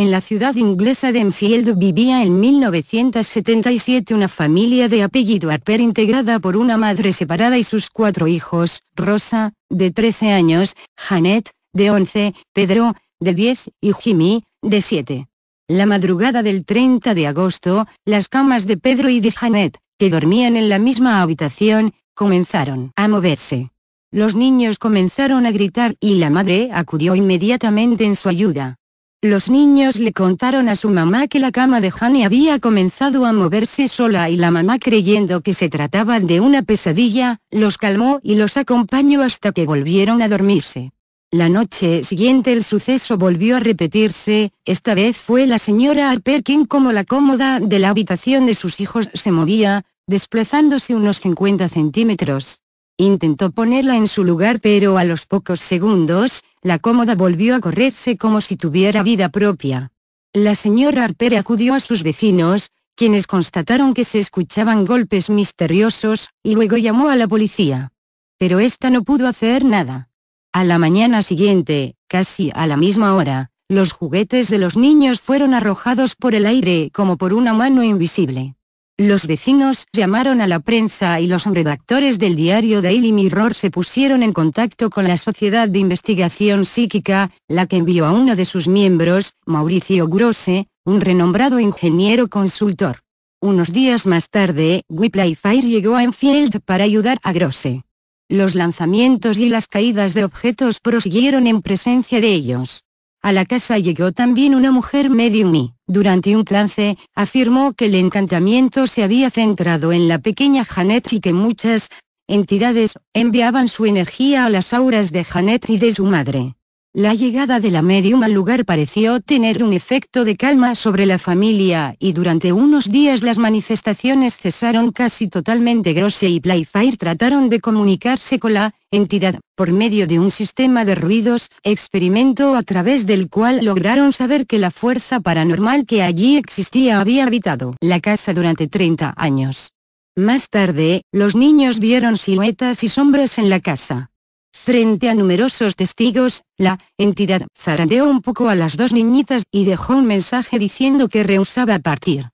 En la ciudad inglesa de Enfield vivía en 1977 una familia de apellido Harper integrada por una madre separada y sus cuatro hijos, Rosa, de 13 años, Janet, de 11, Pedro, de 10, y Jimmy, de 7. La madrugada del 30 de agosto, las camas de Pedro y de Janet, que dormían en la misma habitación, comenzaron a moverse. Los niños comenzaron a gritar y la madre acudió inmediatamente en su ayuda. Los niños le contaron a su mamá que la cama de Hani había comenzado a moverse sola y la mamá creyendo que se trataba de una pesadilla, los calmó y los acompañó hasta que volvieron a dormirse. La noche siguiente el suceso volvió a repetirse, esta vez fue la señora Harper quien como la cómoda de la habitación de sus hijos se movía, desplazándose unos 50 centímetros. Intentó ponerla en su lugar pero a los pocos segundos, la cómoda volvió a correrse como si tuviera vida propia. La señora Harper acudió a sus vecinos, quienes constataron que se escuchaban golpes misteriosos, y luego llamó a la policía. Pero esta no pudo hacer nada. A la mañana siguiente, casi a la misma hora, los juguetes de los niños fueron arrojados por el aire como por una mano invisible. Los vecinos llamaron a la prensa y los redactores del diario Daily Mirror se pusieron en contacto con la Sociedad de Investigación Psíquica, la que envió a uno de sus miembros, Mauricio Grosse, un renombrado ingeniero consultor. Unos días más tarde, Whipley Fire llegó a Enfield para ayudar a Grosse. Los lanzamientos y las caídas de objetos prosiguieron en presencia de ellos. A la casa llegó también una mujer medium y, durante un trance, afirmó que el encantamiento se había centrado en la pequeña Janet y que muchas entidades enviaban su energía a las auras de Janet y de su madre. La llegada de la medium al lugar pareció tener un efecto de calma sobre la familia, y durante unos días las manifestaciones cesaron casi totalmente. Grosse y Playfair trataron de comunicarse con la entidad, por medio de un sistema de ruidos, experimento a través del cual lograron saber que la fuerza paranormal que allí existía había habitado la casa durante 30 años. Más tarde, los niños vieron siluetas y sombras en la casa. Frente a numerosos testigos, la entidad zarandeó un poco a las dos niñitas y dejó un mensaje diciendo que rehusaba partir.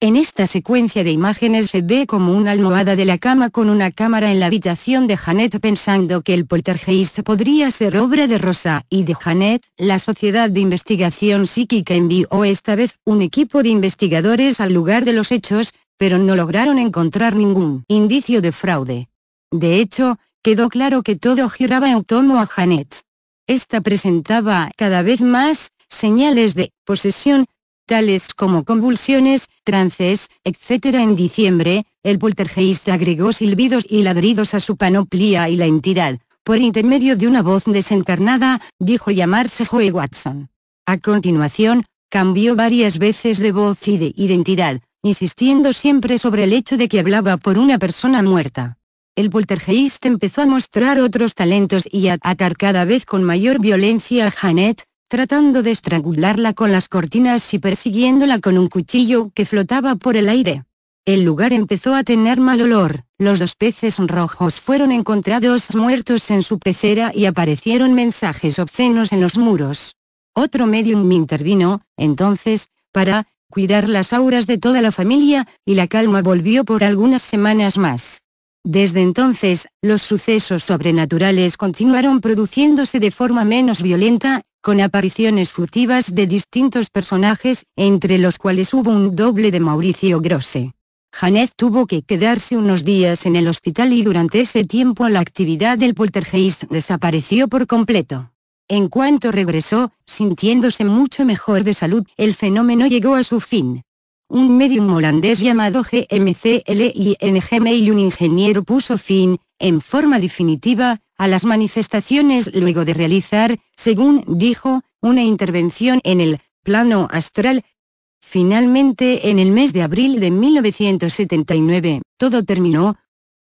En esta secuencia de imágenes se ve como una almohada de la cama con una cámara en la habitación de Janet pensando que el poltergeist podría ser obra de Rosa y de Janet. La Sociedad de Investigación Psíquica envió esta vez un equipo de investigadores al lugar de los hechos, pero no lograron encontrar ningún indicio de fraude. De hecho, quedó claro que todo giraba en torno a Janet. Esta presentaba cada vez más señales de posesión, tales como convulsiones, trances, etc. En diciembre, el poltergeist agregó silbidos y ladridos a su panoplia y la entidad, por intermedio de una voz desencarnada, dijo llamarse Joe Watson. A continuación, cambió varias veces de voz y de identidad, insistiendo siempre sobre el hecho de que hablaba por una persona muerta el poltergeist empezó a mostrar otros talentos y a atacar cada vez con mayor violencia a Janet, tratando de estrangularla con las cortinas y persiguiéndola con un cuchillo que flotaba por el aire. El lugar empezó a tener mal olor, los dos peces rojos fueron encontrados muertos en su pecera y aparecieron mensajes obscenos en los muros. Otro medium intervino, entonces, para cuidar las auras de toda la familia, y la calma volvió por algunas semanas más. Desde entonces, los sucesos sobrenaturales continuaron produciéndose de forma menos violenta, con apariciones furtivas de distintos personajes, entre los cuales hubo un doble de Mauricio Grosse. Janet tuvo que quedarse unos días en el hospital y durante ese tiempo la actividad del poltergeist desapareció por completo. En cuanto regresó, sintiéndose mucho mejor de salud, el fenómeno llegó a su fin un medium holandés llamado y un ingeniero puso fin, en forma definitiva, a las manifestaciones luego de realizar, según dijo, una intervención en el plano astral. Finalmente en el mes de abril de 1979, todo terminó,